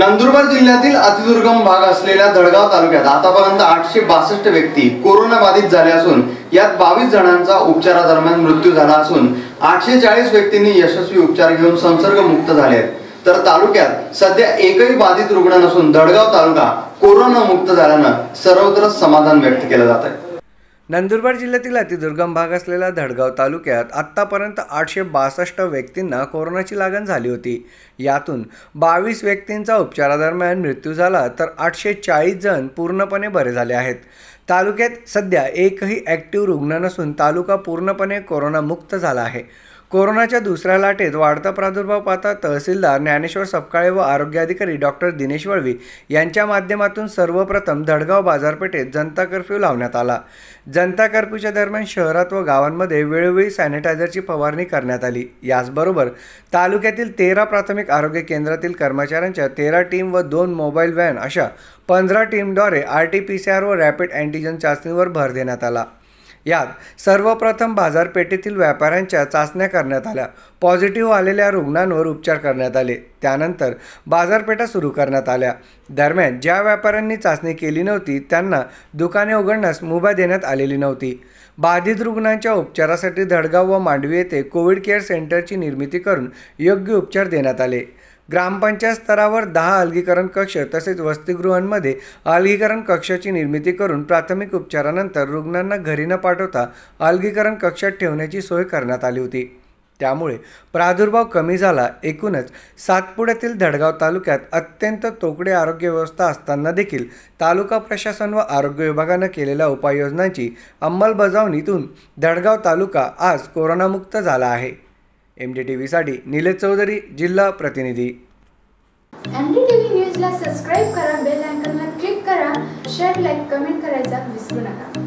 नंदुरबार जिल्ह्यातील अतिदुर्गम भाग असलेल्या दडगाव तालुक्यात आतापर्यंत आठशे बासष्ट व्यक्ती कोरोना बाधित झाले असून यात बावीस जणांचा उपचारादरम्यान मृत्यू झाला असून आठशे चाळीस व्यक्तींनी यशस्वी उपचार घेऊन संसर्गमुक्त झाले आहेत तर तालुक्यात सध्या एकही बाधित रुग्ण नसून दडगाव तालुका कोरोनामुक्त झाल्यानं सर्वत्र समाधान व्यक्त केलं जात आहे नंदुरबार जिल्ह्यातील अतिदुर्गम भाग असलेल्या धडगाव तालुक्यात आत्तापर्यंत आठशे बासष्ट व्यक्तींना कोरोनाची लागण झाली होती यातून बावीस व्यक्तींचा उपचारादरम्यान मृत्यू झाला तर आठशे चाळीस जण पूर्णपणे बरे झाले आहेत तालुक्यात सध्या एकही ॲक्टिव्ह रुग्ण नसून तालुका पूर्णपणे कोरोनामुक्त झाला आहे कोरोनाच्या दुसऱ्या लाटेत वाढता प्रादुर्भाव पाहता तहसीलदार ज्ञानेश्वर सपकाळे व आरोग्य अधिकारी डॉक्टर दिनेश वळवी यांच्या माध्यमातून सर्वप्रथम धडगाव बाजारपेठेत जनता कर्फ्यू लावण्यात आला जनता कर्फ्यूच्या दरम्यान शहरात व गावांमध्ये वेळोवेळी सॅनिटायझरची फवारणी करण्यात आली याचबरोबर तालुक्यातील तेरा प्राथमिक आरोग्य केंद्रातील कर्मचाऱ्यांच्या तेरा टीम व दोन मोबाईल व्हॅन अशा पंधरा टीमद्वारे R T P C R व रॅपिड अँटीजन चाचणीवर भर देण्यात आला यात सर्वप्रथम बाजारपेठेतील व्यापाऱ्यांच्या चाचण्या करण्यात आल्या पॉझिटिव्ह आलेल्या रुग्णांवर उपचार करण्यात आले त्यानंतर बाजारपेठा सुरू करण्यात आल्या दरम्यान ज्या व्यापाऱ्यांनी चाचणी केली नव्हती त्यांना दुकाने उघडण्यास मुभा देण्यात आलेली नव्हती बाधित रुग्णांच्या उपचारासाठी धडगाव व मांडवी येथे कोविड केअर सेंटरची निर्मिती करून योग्य उपचार देण्यात आले ग्रामपंचायत स्तरावर दहा अलगीकरण कक्ष तसेच वसतिगृहांमध्ये अलगीकरण कक्षाची निर्मिती करून प्राथमिक उपचारानंतर रुग्णांना घरी न पाठवता अलगीकरण कक्षात ठेवण्याची सोय करण्यात आली होती त्यामुळे प्रादुर्भाव कमी झाला एकूणच सातपुड्यातील धडगाव तालुक्यात अत्यंत तोकडे आरोग्य व्यवस्था असताना देखील तालुका प्रशासन व आरोग्य विभागानं केलेल्या उपाययोजनांची अंमलबजावणीतून धडगाव तालुका आज कोरोनामुक्त झाला आहे एमडीटीव्ही साठी टी निलेश चौधरी जिल्हा प्रतिनिधी एम डी टी व्ही न्यूजला सबस्क्राईब करा बेल आयकॉनला क्लिक करा शेअर लाईक कमेंट करायचा विसरू नका